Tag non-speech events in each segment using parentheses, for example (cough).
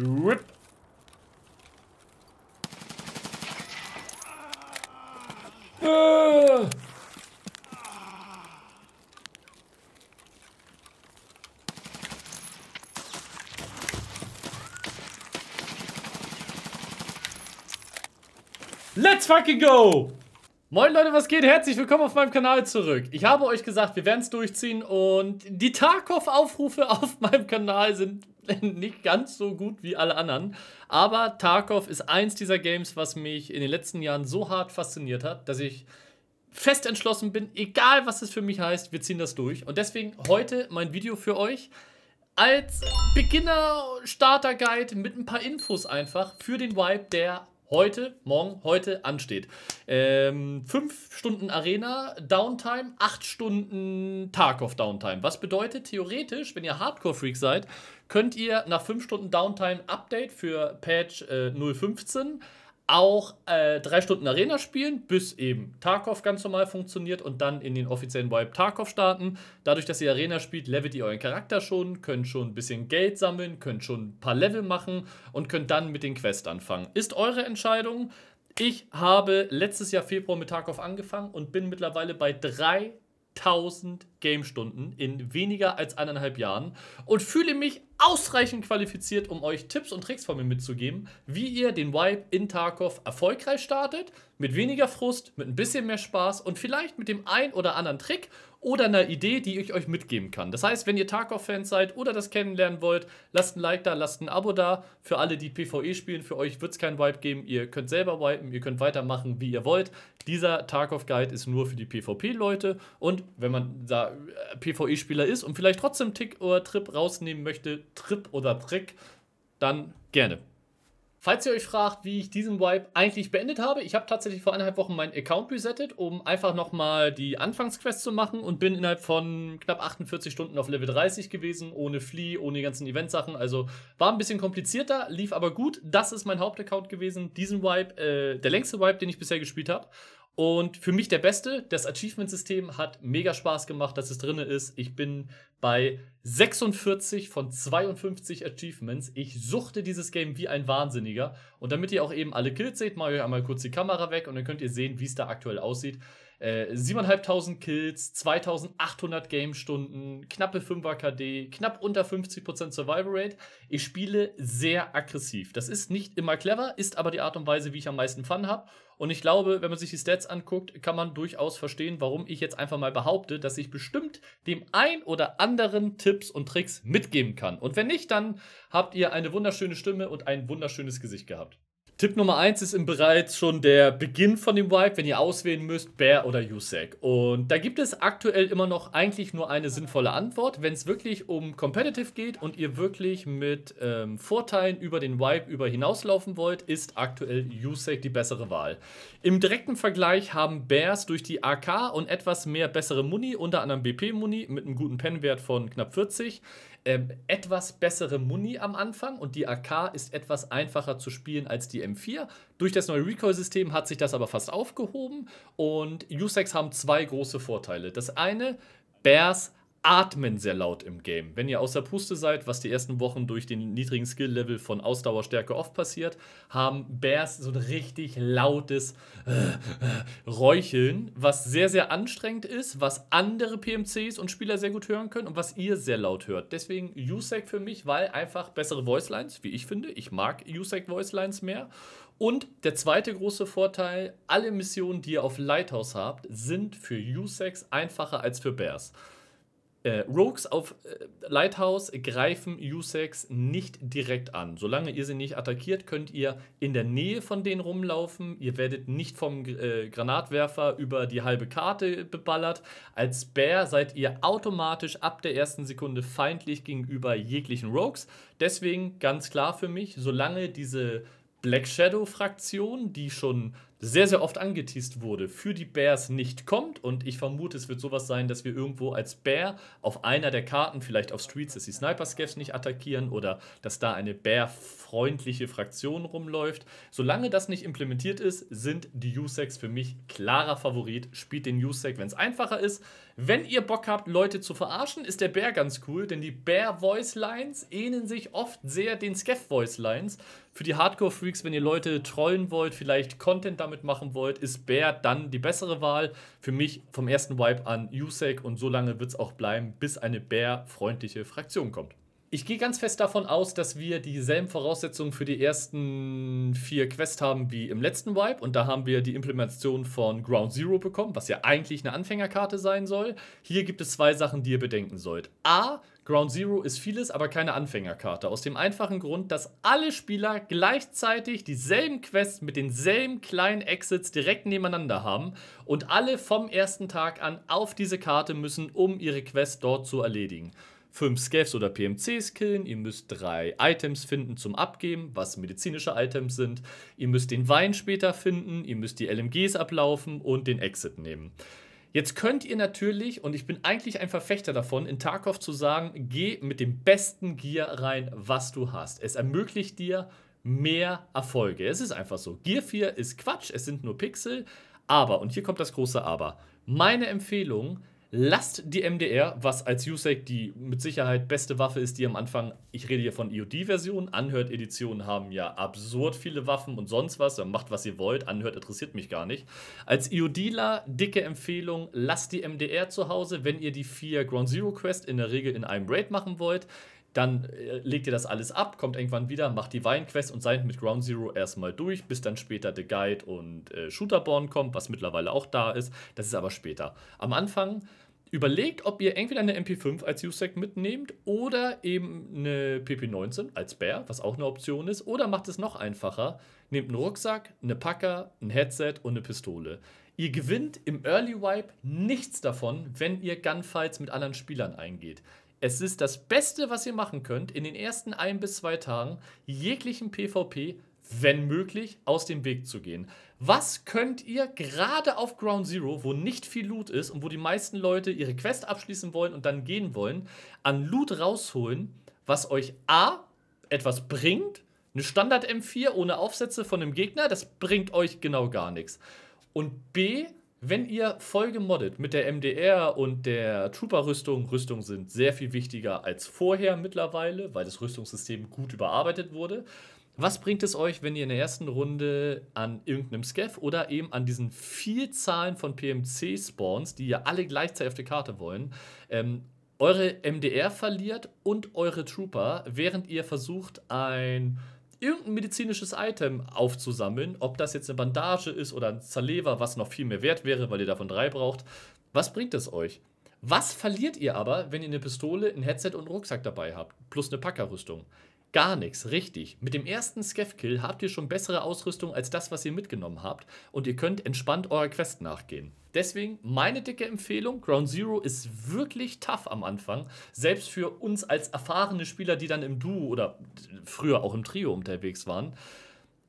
Whip. Ah. Let's fucking go! Moin Leute, was geht? Herzlich willkommen auf meinem Kanal zurück. Ich habe euch gesagt, wir werden es durchziehen und die Tarkov-Aufrufe auf meinem Kanal sind (laughs) nicht ganz so gut wie alle anderen. Aber Tarkov ist eins dieser Games, was mich in den letzten Jahren so hart fasziniert hat, dass ich fest entschlossen bin, egal was es für mich heißt, wir ziehen das durch. Und deswegen heute mein Video für euch als Beginner-Starter-Guide mit ein paar Infos einfach für den Vibe der heute, morgen, heute ansteht. Ähm, fünf Stunden Arena Downtime, acht Stunden Tag of Downtime. Was bedeutet theoretisch, wenn ihr Hardcore-Freak seid, könnt ihr nach fünf Stunden Downtime Update für Patch äh, 015 auch äh, drei Stunden Arena spielen, bis eben Tarkov ganz normal funktioniert und dann in den offiziellen Vibe Tarkov starten. Dadurch, dass ihr Arena spielt, levelt ihr euren Charakter schon, könnt schon ein bisschen Geld sammeln, könnt schon ein paar Level machen und könnt dann mit den Quests anfangen. Ist eure Entscheidung. Ich habe letztes Jahr Februar mit Tarkov angefangen und bin mittlerweile bei drei 1000 Game-Stunden in weniger als eineinhalb Jahren und fühle mich ausreichend qualifiziert, um euch Tipps und Tricks von mir mitzugeben, wie ihr den Wipe in Tarkov erfolgreich startet, mit weniger Frust, mit ein bisschen mehr Spaß und vielleicht mit dem ein oder anderen Trick oder einer Idee, die ich euch mitgeben kann. Das heißt, wenn ihr Tarkov-Fans seid oder das kennenlernen wollt, lasst ein Like da, lasst ein Abo da. Für alle, die PvE spielen, für euch wird es kein Wipe geben. Ihr könnt selber wipen, ihr könnt weitermachen, wie ihr wollt. Dieser Tarkov-Guide ist nur für die PvP-Leute. Und wenn man da äh, PvE-Spieler ist und vielleicht trotzdem Tick oder Trip rausnehmen möchte, Trip oder Trick, dann gerne. Falls ihr euch fragt, wie ich diesen Wipe eigentlich beendet habe, ich habe tatsächlich vor eineinhalb Wochen meinen Account resettet, um einfach nochmal die Anfangsquest zu machen und bin innerhalb von knapp 48 Stunden auf Level 30 gewesen, ohne Flea, ohne die ganzen Eventsachen. Also war ein bisschen komplizierter, lief aber gut. Das ist mein Hauptaccount gewesen, diesen Wipe, äh, der längste Wipe, den ich bisher gespielt habe. Und für mich der beste, das Achievement-System hat mega Spaß gemacht, dass es drin ist. Ich bin bei 46 von 52 Achievements. Ich suchte dieses Game wie ein Wahnsinniger. Und damit ihr auch eben alle Kills seht, mache ich euch einmal kurz die Kamera weg und dann könnt ihr sehen, wie es da aktuell aussieht. 7.500 äh, Kills, 2.800 Game-Stunden, knappe 5er KD, knapp unter 50% Survival Rate. Ich spiele sehr aggressiv. Das ist nicht immer clever, ist aber die Art und Weise, wie ich am meisten Fun habe. Und ich glaube, wenn man sich die Stats anguckt, kann man durchaus verstehen, warum ich jetzt einfach mal behaupte, dass ich bestimmt dem ein oder anderen Tipps und Tricks mitgeben kann. Und wenn nicht, dann habt ihr eine wunderschöne Stimme und ein wunderschönes Gesicht gehabt. Tipp Nummer 1 ist im bereits schon der Beginn von dem Vibe, wenn ihr auswählen müsst, Bear oder Usec. Und da gibt es aktuell immer noch eigentlich nur eine sinnvolle Antwort. Wenn es wirklich um Competitive geht und ihr wirklich mit ähm, Vorteilen über den Vibe über hinauslaufen wollt, ist aktuell Usec die bessere Wahl. Im direkten Vergleich haben Bears durch die AK und etwas mehr bessere Muni, unter anderem BP-Muni mit einem guten Pennwert von knapp 40, ähm, etwas bessere Muni am Anfang und die AK ist etwas einfacher zu spielen als die M4. Durch das neue Recoil-System hat sich das aber fast aufgehoben und USEX haben zwei große Vorteile. Das eine, Bears Atmen sehr laut im Game. Wenn ihr außer Puste seid, was die ersten Wochen durch den niedrigen Skill-Level von Ausdauerstärke oft passiert, haben Bears so ein richtig lautes äh, äh, Räucheln, was sehr, sehr anstrengend ist, was andere PMCs und Spieler sehr gut hören können und was ihr sehr laut hört. Deswegen USAC für mich, weil einfach bessere Voicelines, wie ich finde. Ich mag USAC Voicelines mehr. Und der zweite große Vorteil, alle Missionen, die ihr auf Lighthouse habt, sind für USACs einfacher als für Bears. Äh, Rogues auf äh, Lighthouse greifen Usex nicht direkt an. Solange ihr sie nicht attackiert, könnt ihr in der Nähe von denen rumlaufen. Ihr werdet nicht vom äh, Granatwerfer über die halbe Karte beballert. Als Bär seid ihr automatisch ab der ersten Sekunde feindlich gegenüber jeglichen Rogues. Deswegen ganz klar für mich, solange diese Black Shadow-Fraktion, die schon sehr, sehr oft angeteased wurde, für die Bears nicht kommt. Und ich vermute, es wird sowas sein, dass wir irgendwo als Bear auf einer der Karten, vielleicht auf Streets, dass die sniper scaffs nicht attackieren oder dass da eine Bear-freundliche Fraktion rumläuft. Solange das nicht implementiert ist, sind die USECs für mich klarer Favorit. Spielt den USEC, wenn es einfacher ist. Wenn ihr Bock habt, Leute zu verarschen, ist der Bear ganz cool, denn die Bear-Voice-Lines ähneln sich oft sehr den Scav-Voice-Lines. Für die Hardcore-Freaks, wenn ihr Leute trollen wollt, vielleicht Content damit damit machen wollt, ist Bär dann die bessere Wahl. Für mich vom ersten Vibe an Usec und so lange wird es auch bleiben, bis eine bär freundliche Fraktion kommt. Ich gehe ganz fest davon aus, dass wir dieselben Voraussetzungen für die ersten vier Quests haben wie im letzten Vibe. Und da haben wir die Implementation von Ground Zero bekommen, was ja eigentlich eine Anfängerkarte sein soll. Hier gibt es zwei Sachen, die ihr bedenken sollt. A, Ground Zero ist vieles, aber keine Anfängerkarte. Aus dem einfachen Grund, dass alle Spieler gleichzeitig dieselben Quests mit denselben kleinen Exits direkt nebeneinander haben und alle vom ersten Tag an auf diese Karte müssen, um ihre Quest dort zu erledigen. 5 Scavs oder PMCs killen, ihr müsst drei Items finden zum Abgeben, was medizinische Items sind, ihr müsst den Wein später finden, ihr müsst die LMGs ablaufen und den Exit nehmen. Jetzt könnt ihr natürlich, und ich bin eigentlich ein Verfechter davon, in Tarkov zu sagen, geh mit dem besten Gear rein, was du hast. Es ermöglicht dir mehr Erfolge. Es ist einfach so. Gear 4 ist Quatsch, es sind nur Pixel, aber, und hier kommt das große Aber, meine Empfehlung, lasst die MDR, was als USEC die mit Sicherheit beste Waffe ist, die am Anfang, ich rede hier von iod e versionen Anhört-Editionen haben ja absurd viele Waffen und sonst was, dann macht was ihr wollt, Anhört interessiert mich gar nicht. Als IOD-Ler, e dicke Empfehlung, lasst die MDR zu Hause, wenn ihr die vier Ground Zero Quest in der Regel in einem Raid machen wollt. Dann äh, legt ihr das alles ab, kommt irgendwann wieder, macht die Weinquest und seid mit Ground Zero erstmal durch, bis dann später The Guide und äh, Shooterborn kommt, was mittlerweile auch da ist. Das ist aber später. Am Anfang überlegt, ob ihr entweder eine MP5 als USEC mitnehmt oder eben eine PP19 als Bär, was auch eine Option ist, oder macht es noch einfacher, nehmt einen Rucksack, eine Packer, ein Headset und eine Pistole. Ihr gewinnt im Early Wipe nichts davon, wenn ihr Gunfights mit anderen Spielern eingeht. Es ist das Beste, was ihr machen könnt, in den ersten ein bis zwei Tagen jeglichen PvP, wenn möglich, aus dem Weg zu gehen. Was könnt ihr gerade auf Ground Zero, wo nicht viel Loot ist und wo die meisten Leute ihre Quest abschließen wollen und dann gehen wollen, an Loot rausholen, was euch A etwas bringt, eine Standard M4 ohne Aufsätze von einem Gegner, das bringt euch genau gar nichts. Und B, wenn ihr voll gemoddet mit der MDR und der Trooper-Rüstung, Rüstungen sind sehr viel wichtiger als vorher mittlerweile, weil das Rüstungssystem gut überarbeitet wurde. Was bringt es euch, wenn ihr in der ersten Runde an irgendeinem Scav oder eben an diesen Vielzahlen von PMC-Spawns, die ihr alle gleichzeitig auf der Karte wollen, ähm, eure MDR verliert und eure Trooper, während ihr versucht, ein irgendein medizinisches Item aufzusammeln, ob das jetzt eine Bandage ist oder ein Zaleva, was noch viel mehr wert wäre, weil ihr davon drei braucht. Was bringt es euch? Was verliert ihr aber, wenn ihr eine Pistole, ein Headset und einen Rucksack dabei habt, plus eine Packerrüstung? Gar nichts, richtig. Mit dem ersten Scav-Kill habt ihr schon bessere Ausrüstung als das, was ihr mitgenommen habt und ihr könnt entspannt eurer Quest nachgehen. Deswegen meine dicke Empfehlung, Ground Zero ist wirklich tough am Anfang, selbst für uns als erfahrene Spieler, die dann im Duo oder früher auch im Trio unterwegs waren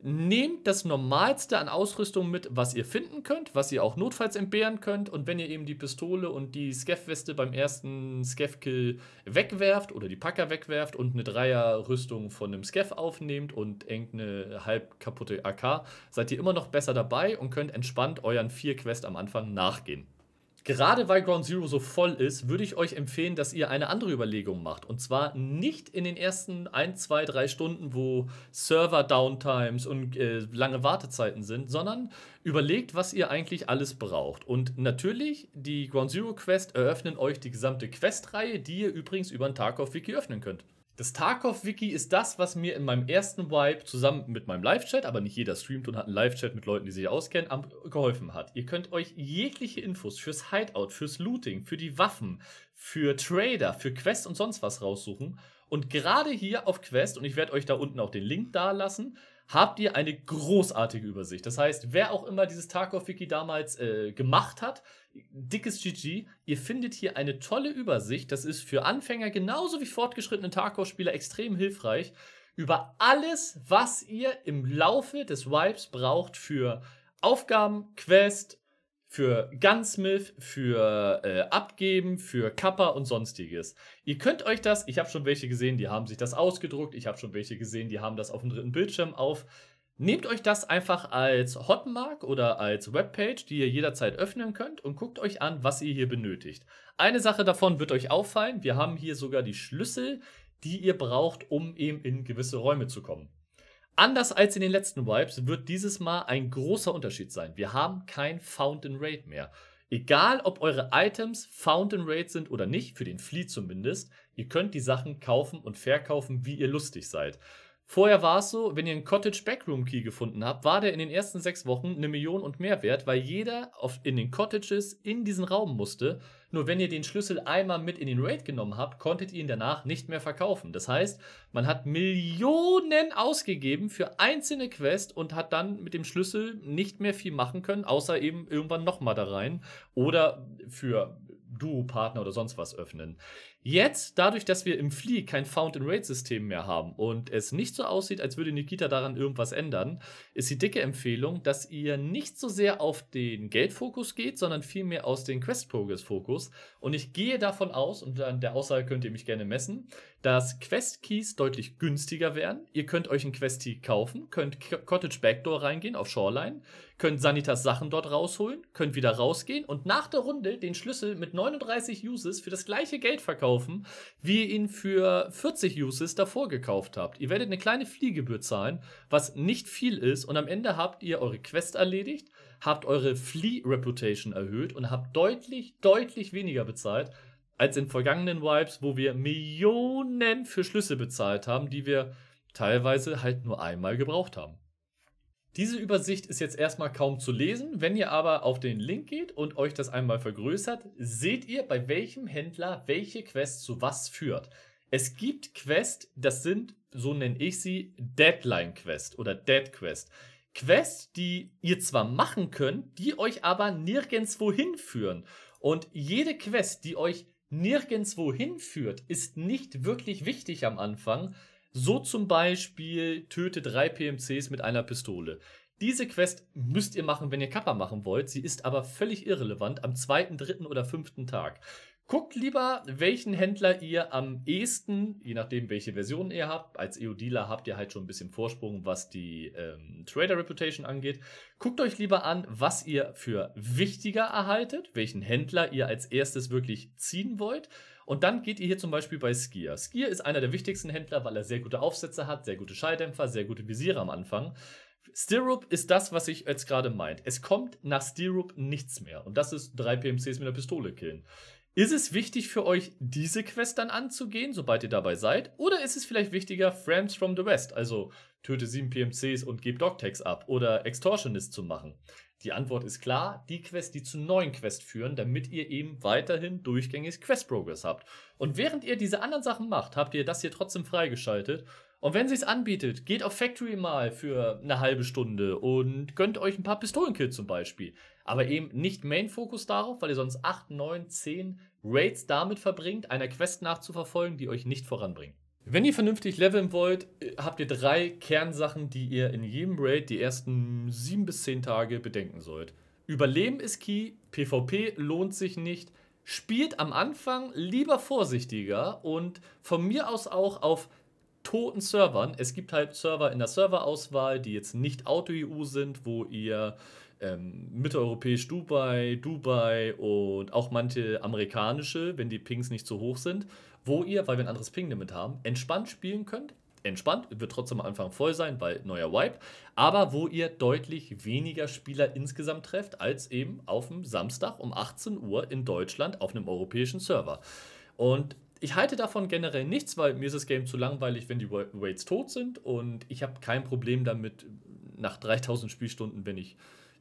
nehmt das Normalste an Ausrüstung mit, was ihr finden könnt, was ihr auch notfalls entbehren könnt. Und wenn ihr eben die Pistole und die Scav-Weste beim ersten Scav-Kill wegwerft oder die Packer wegwerft und eine Dreier-Rüstung von einem Scav aufnehmt und irgendeine halb kaputte AK, seid ihr immer noch besser dabei und könnt entspannt euren vier Quest am Anfang nachgehen. Gerade weil Ground Zero so voll ist, würde ich euch empfehlen, dass ihr eine andere Überlegung macht. Und zwar nicht in den ersten 1, 2, 3 Stunden, wo Server-Downtimes und äh, lange Wartezeiten sind, sondern überlegt, was ihr eigentlich alles braucht. Und natürlich, die Ground Zero Quest eröffnen euch die gesamte Questreihe, die ihr übrigens über den auf wiki öffnen könnt. Das Tarkov-Wiki ist das, was mir in meinem ersten Vibe zusammen mit meinem Live-Chat, aber nicht jeder streamt und hat einen Live-Chat mit Leuten, die sich auskennen, geholfen hat. Ihr könnt euch jegliche Infos fürs Hideout, fürs Looting, für die Waffen, für Trader, für Quests und sonst was raussuchen. Und gerade hier auf Quest, und ich werde euch da unten auch den Link da lassen, habt ihr eine großartige Übersicht. Das heißt, wer auch immer dieses Tarkov-Wiki damals äh, gemacht hat, dickes GG, ihr findet hier eine tolle Übersicht. Das ist für Anfänger genauso wie fortgeschrittene Tarkov-Spieler extrem hilfreich. Über alles, was ihr im Laufe des Vibes braucht für Aufgaben, Quest, für Gunsmith, für äh, Abgeben, für Kappa und sonstiges. Ihr könnt euch das, ich habe schon welche gesehen, die haben sich das ausgedruckt, ich habe schon welche gesehen, die haben das auf dem dritten Bildschirm auf. Nehmt euch das einfach als Hotmark oder als Webpage, die ihr jederzeit öffnen könnt und guckt euch an, was ihr hier benötigt. Eine Sache davon wird euch auffallen, wir haben hier sogar die Schlüssel, die ihr braucht, um eben in gewisse Räume zu kommen. Anders als in den letzten Wipes wird dieses Mal ein großer Unterschied sein. Wir haben kein Fountain Raid mehr. Egal, ob eure Items Fountain Raid sind oder nicht, für den Flea zumindest, ihr könnt die Sachen kaufen und verkaufen, wie ihr lustig seid. Vorher war es so, wenn ihr einen Cottage Backroom Key gefunden habt, war der in den ersten sechs Wochen eine Million und mehr wert, weil jeder in den Cottages in diesen Raum musste nur wenn ihr den Schlüssel einmal mit in den Raid genommen habt, konntet ihr ihn danach nicht mehr verkaufen. Das heißt, man hat Millionen ausgegeben für einzelne Quests und hat dann mit dem Schlüssel nicht mehr viel machen können, außer eben irgendwann nochmal da rein oder für Duo-Partner oder sonst was öffnen. Jetzt, dadurch, dass wir im Flee kein Found-and-Rate-System mehr haben und es nicht so aussieht, als würde Nikita daran irgendwas ändern, ist die dicke Empfehlung, dass ihr nicht so sehr auf den Geldfokus geht, sondern vielmehr aus den Quest-Progress-Fokus. Und ich gehe davon aus, und an der Aussage könnt ihr mich gerne messen, dass Quest-Keys deutlich günstiger werden. Ihr könnt euch ein Quest-Key kaufen, könnt Cottage Backdoor reingehen auf Shoreline, könnt Sanitas Sachen dort rausholen, könnt wieder rausgehen und nach der Runde den Schlüssel mit 39 Uses für das gleiche Geld verkaufen kaufen, wie ihr ihn für 40 Uses davor gekauft habt. Ihr werdet eine kleine Fliehgebühr zahlen, was nicht viel ist und am Ende habt ihr eure Quest erledigt, habt eure Flea-Reputation erhöht und habt deutlich, deutlich weniger bezahlt als in vergangenen Vibes, wo wir Millionen für Schlüsse bezahlt haben, die wir teilweise halt nur einmal gebraucht haben. Diese Übersicht ist jetzt erstmal kaum zu lesen. Wenn ihr aber auf den Link geht und euch das einmal vergrößert, seht ihr, bei welchem Händler welche Quest zu was führt. Es gibt Quests, das sind, so nenne ich sie, Deadline Quest oder Dead Quest. Quests, die ihr zwar machen könnt, die euch aber nirgendwo hinführen. Und jede Quest, die euch nirgendwo hinführt, ist nicht wirklich wichtig am Anfang, so zum Beispiel töte drei PMCs mit einer Pistole. Diese Quest müsst ihr machen, wenn ihr Kappa machen wollt. Sie ist aber völlig irrelevant am zweiten, dritten oder fünften Tag. Guckt lieber, welchen Händler ihr am ehesten, je nachdem welche Version ihr habt, als EU-Dealer habt ihr halt schon ein bisschen Vorsprung, was die ähm, Trader-Reputation angeht. Guckt euch lieber an, was ihr für wichtiger erhaltet, welchen Händler ihr als erstes wirklich ziehen wollt und dann geht ihr hier zum Beispiel bei Skier. Skier ist einer der wichtigsten Händler, weil er sehr gute Aufsätze hat, sehr gute Schalldämpfer, sehr gute Visiere am Anfang. Stirrup ist das, was ich jetzt gerade meint. Es kommt nach Stirrup nichts mehr. Und das ist drei PMCs mit einer Pistole killen. Ist es wichtig für euch, diese Quest dann anzugehen, sobald ihr dabei seid? Oder ist es vielleicht wichtiger, Friends from the West, also töte sieben PMCs und gib Dogtags ab oder Extortionist zu machen? Die Antwort ist klar, die Quests, die zu neuen Quests führen, damit ihr eben weiterhin durchgängig Quest Progress habt. Und während ihr diese anderen Sachen macht, habt ihr das hier trotzdem freigeschaltet. Und wenn sich's anbietet, geht auf Factory mal für eine halbe Stunde und gönnt euch ein paar Pistolenkills zum Beispiel. Aber eben nicht Main-Fokus darauf, weil ihr sonst 8, 9, 10 Raids damit verbringt, einer Quest nachzuverfolgen, die euch nicht voranbringt. Wenn ihr vernünftig leveln wollt, äh, habt ihr drei Kernsachen, die ihr in jedem Raid die ersten sieben bis zehn Tage bedenken sollt. Überleben ist key, PvP lohnt sich nicht, spielt am Anfang lieber vorsichtiger und von mir aus auch auf toten Servern. Es gibt halt Server in der Serverauswahl, die jetzt nicht Auto-EU sind, wo ihr ähm, mitteleuropäisch Dubai, Dubai und auch manche amerikanische, wenn die Pings nicht zu hoch sind, wo ihr, weil wir ein anderes Ping-Limit haben, entspannt spielen könnt. Entspannt, wird trotzdem am Anfang voll sein, weil neuer Wipe, aber wo ihr deutlich weniger Spieler insgesamt trefft, als eben auf dem Samstag um 18 Uhr in Deutschland auf einem europäischen Server. Und ich halte davon generell nichts, weil mir ist das Game zu langweilig, wenn die Waits tot sind und ich habe kein Problem damit nach 3000 Spielstunden, wenn ich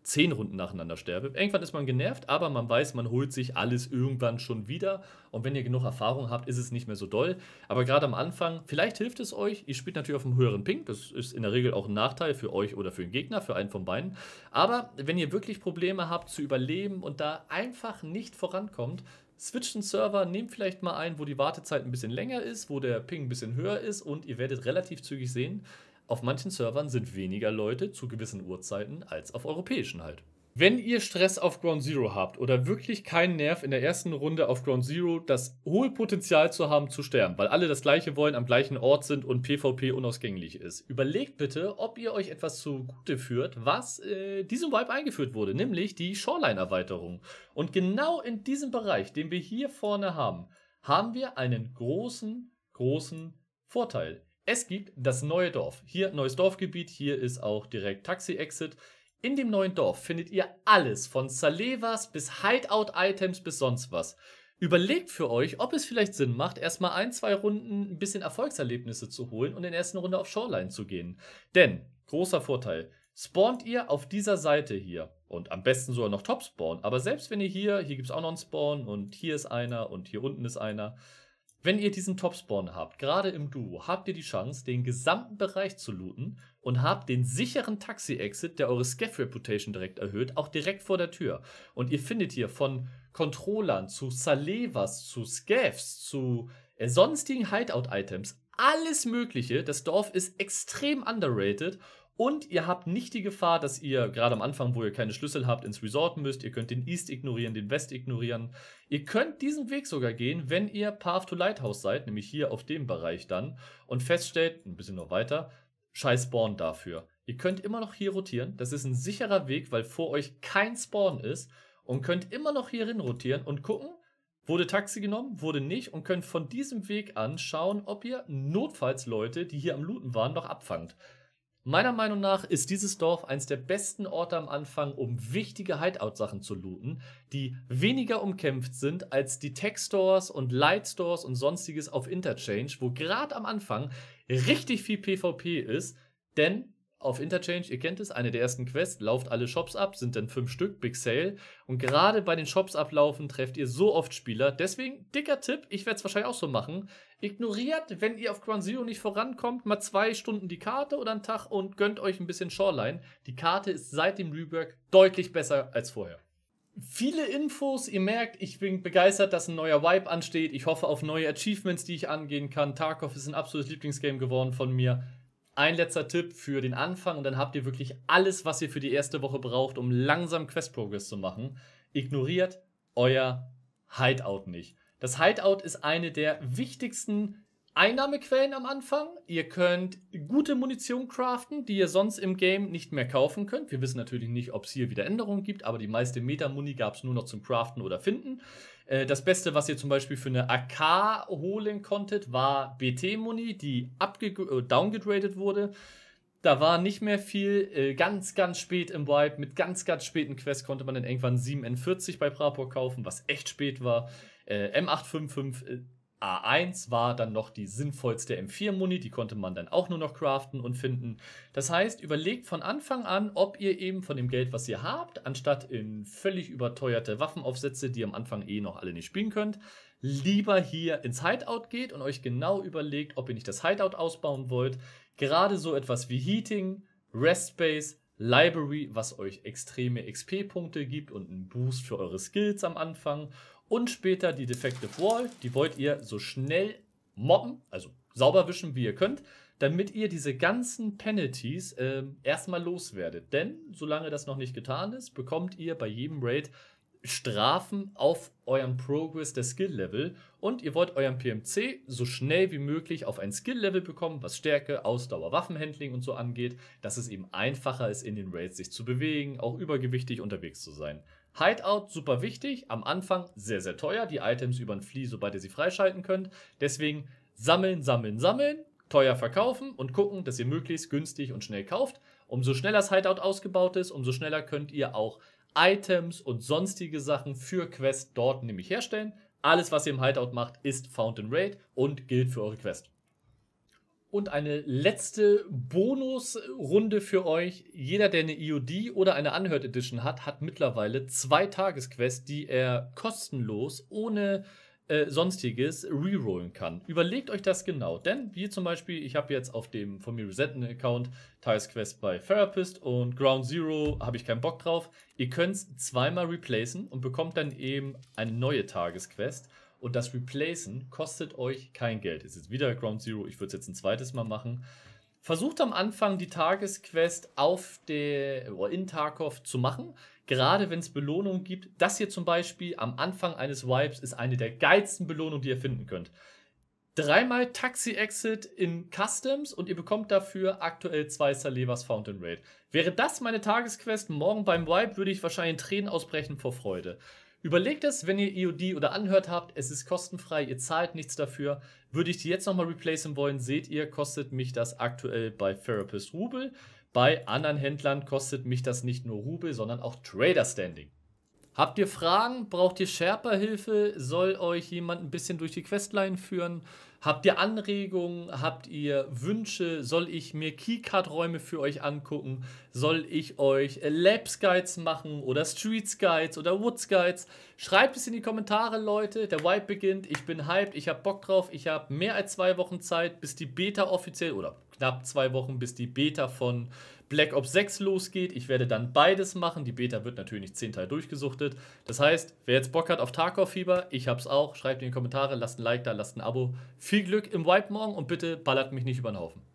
zehn Runden nacheinander sterbe. Irgendwann ist man genervt, aber man weiß, man holt sich alles irgendwann schon wieder. Und wenn ihr genug Erfahrung habt, ist es nicht mehr so doll. Aber gerade am Anfang, vielleicht hilft es euch. Ihr spielt natürlich auf einem höheren Ping. Das ist in der Regel auch ein Nachteil für euch oder für den Gegner, für einen von beiden. Aber wenn ihr wirklich Probleme habt zu überleben und da einfach nicht vorankommt, switcht einen Server, nehmt vielleicht mal einen, wo die Wartezeit ein bisschen länger ist, wo der Ping ein bisschen höher ist und ihr werdet relativ zügig sehen, auf manchen Servern sind weniger Leute zu gewissen Uhrzeiten als auf europäischen halt. Wenn ihr Stress auf Ground Zero habt oder wirklich keinen Nerv in der ersten Runde auf Ground Zero, das hohe Potenzial zu haben zu sterben, weil alle das gleiche wollen, am gleichen Ort sind und PvP unausgänglich ist, überlegt bitte, ob ihr euch etwas zugute führt, was äh, diesem Vibe eingeführt wurde, nämlich die Shoreline-Erweiterung. Und genau in diesem Bereich, den wir hier vorne haben, haben wir einen großen, großen Vorteil. Es gibt das neue Dorf. Hier neues Dorfgebiet, hier ist auch direkt Taxi-Exit. In dem neuen Dorf findet ihr alles, von Salevas bis Hideout-Items bis sonst was. Überlegt für euch, ob es vielleicht Sinn macht, erstmal ein, zwei Runden ein bisschen Erfolgserlebnisse zu holen und in der ersten Runde auf Shoreline zu gehen. Denn, großer Vorteil, spawnt ihr auf dieser Seite hier und am besten sogar noch Top-Spawn. Aber selbst wenn ihr hier, hier gibt es auch noch einen Spawn und hier ist einer und hier unten ist einer, wenn ihr diesen Topspawn habt, gerade im Duo, habt ihr die Chance, den gesamten Bereich zu looten und habt den sicheren Taxi-Exit, der eure Scaff-Reputation direkt erhöht, auch direkt vor der Tür. Und ihr findet hier von Controllern zu Salevas, zu Scaffs, zu äh, sonstigen Hideout-Items alles Mögliche. Das Dorf ist extrem underrated und ihr habt nicht die Gefahr, dass ihr gerade am Anfang, wo ihr keine Schlüssel habt, ins Resort müsst. Ihr könnt den East ignorieren, den West ignorieren. Ihr könnt diesen Weg sogar gehen, wenn ihr Path to Lighthouse seid, nämlich hier auf dem Bereich dann, und feststellt, ein bisschen noch weiter, scheiß Spawn dafür. Ihr könnt immer noch hier rotieren. Das ist ein sicherer Weg, weil vor euch kein Spawn ist und könnt immer noch hierhin rotieren und gucken, Wurde Taxi genommen, wurde nicht und könnt von diesem Weg an schauen, ob ihr notfalls Leute, die hier am Looten waren, noch abfangt. Meiner Meinung nach ist dieses Dorf eines der besten Orte am Anfang, um wichtige Hideout-Sachen zu looten, die weniger umkämpft sind als die Tech-Stores und Light-Stores und sonstiges auf Interchange, wo gerade am Anfang richtig viel PvP ist, denn auf Interchange, ihr kennt es, eine der ersten Quests, lauft alle Shops ab, sind dann fünf Stück, Big Sale. Und gerade bei den Shops ablaufen trefft ihr so oft Spieler. Deswegen, dicker Tipp, ich werde es wahrscheinlich auch so machen. Ignoriert, wenn ihr auf Ground Zero nicht vorankommt, mal zwei Stunden die Karte oder einen Tag und gönnt euch ein bisschen Shoreline. Die Karte ist seit dem Rework deutlich besser als vorher viele Infos. Ihr merkt, ich bin begeistert, dass ein neuer Vibe ansteht. Ich hoffe auf neue Achievements, die ich angehen kann. Tarkov ist ein absolutes Lieblingsgame geworden von mir ein letzter Tipp für den Anfang und dann habt ihr wirklich alles, was ihr für die erste Woche braucht, um langsam Quest Progress zu machen. Ignoriert euer Hideout nicht. Das Hideout ist eine der wichtigsten Einnahmequellen am Anfang. Ihr könnt gute Munition craften, die ihr sonst im Game nicht mehr kaufen könnt. Wir wissen natürlich nicht, ob es hier wieder Änderungen gibt, aber die meiste Meta-Muni gab es nur noch zum Craften oder Finden. Äh, das Beste, was ihr zum Beispiel für eine AK holen konntet, war BT-Muni, die äh, downgegradet wurde. Da war nicht mehr viel. Äh, ganz, ganz spät im Wipe, mit ganz, ganz späten Quests konnte man dann irgendwann 7N40 bei Prapor kaufen, was echt spät war. Äh, M855 A1 war dann noch die sinnvollste M4-Muni, die konnte man dann auch nur noch craften und finden. Das heißt, überlegt von Anfang an, ob ihr eben von dem Geld, was ihr habt, anstatt in völlig überteuerte Waffenaufsätze, die ihr am Anfang eh noch alle nicht spielen könnt, lieber hier ins Hideout geht und euch genau überlegt, ob ihr nicht das Hideout ausbauen wollt. Gerade so etwas wie Heating, Rest Space, Library, was euch extreme XP-Punkte gibt und einen Boost für eure Skills am Anfang. Und später die Defective Wall, die wollt ihr so schnell mobben, also sauber wischen, wie ihr könnt, damit ihr diese ganzen Penalties äh, erstmal loswerdet. Denn solange das noch nicht getan ist, bekommt ihr bei jedem Raid Strafen auf euren Progress der Skill-Level und ihr wollt euren PMC so schnell wie möglich auf ein Skill-Level bekommen, was Stärke, Ausdauer, Waffenhandling und so angeht, dass es eben einfacher ist, in den Raids sich zu bewegen, auch übergewichtig unterwegs zu sein. Hideout super wichtig, am Anfang sehr, sehr teuer, die Items über ein Flea, sobald ihr sie freischalten könnt. Deswegen sammeln, sammeln, sammeln, teuer verkaufen und gucken, dass ihr möglichst günstig und schnell kauft. Umso schneller das Hideout ausgebaut ist, umso schneller könnt ihr auch Items und sonstige Sachen für Quest dort nämlich herstellen. Alles, was ihr im Hideout macht, ist Fountain Raid und gilt für eure Quest. Und eine letzte Bonusrunde für euch. Jeder, der eine EOD oder eine Unhurt Edition hat, hat mittlerweile zwei Tagesquests, die er kostenlos ohne äh, sonstiges rerollen kann. Überlegt euch das genau, denn wie zum Beispiel, ich habe jetzt auf dem von mir resetten Account Tiles Quest bei Therapist und Ground Zero habe ich keinen Bock drauf. Ihr könnt es zweimal replacen und bekommt dann eben eine neue Tagesquest. Und das Replacen kostet euch kein Geld. Es ist wieder Ground Zero, ich würde es jetzt ein zweites Mal machen. Versucht am Anfang die Tagesquest auf der, in Tarkov zu machen gerade wenn es Belohnungen gibt. Das hier zum Beispiel am Anfang eines Vibes ist eine der geilsten Belohnungen, die ihr finden könnt. Dreimal Taxi-Exit in Customs und ihr bekommt dafür aktuell zwei Salevas Fountain Raid. Wäre das meine Tagesquest morgen beim Vibe, würde ich wahrscheinlich Tränen ausbrechen vor Freude. Überlegt es, wenn ihr EOD oder anhört habt, es ist kostenfrei, ihr zahlt nichts dafür. Würde ich die jetzt nochmal replacen wollen, seht ihr, kostet mich das aktuell bei Therapist Rubel. Bei anderen Händlern kostet mich das nicht nur Rubel, sondern auch Trader Standing. Habt ihr Fragen? Braucht ihr Sherpa-Hilfe? Soll euch jemand ein bisschen durch die Questline führen? Habt ihr Anregungen? Habt ihr Wünsche? Soll ich mir Keycard-Räume für euch angucken? Soll ich euch Labs Guides machen oder Streets Guides oder Woods Guides? Schreibt es in die Kommentare, Leute. Der Wipe beginnt. Ich bin hyped. Ich habe Bock drauf. Ich habe mehr als zwei Wochen Zeit, bis die Beta offiziell oder knapp zwei Wochen, bis die Beta von Black Ops 6 losgeht. Ich werde dann beides machen. Die Beta wird natürlich zehn Teil durchgesuchtet. Das heißt, wer jetzt Bock hat auf Tarkov-Fieber, ich hab's auch. Schreibt in die Kommentare, lasst ein Like da, lasst ein Abo. Viel Glück im Wipe morgen und bitte ballert mich nicht über den Haufen.